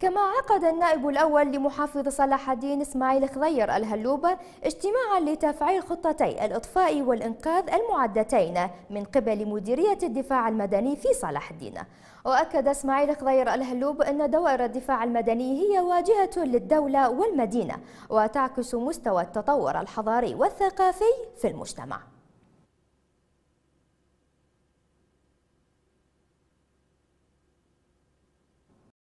كما عقد النائب الأول لمحافظ صلاح الدين إسماعيل خضير الهلوبة اجتماعا لتفعيل خطتي الإطفاء والإنقاذ المعدتين من قبل مديرية الدفاع المدني في صلاح الدين وأكد إسماعيل خضير الهلوب أن دوائر الدفاع المدني هي واجهة للدولة والمدينة وتعكس مستوى التطور الحضاري والثقافي في المجتمع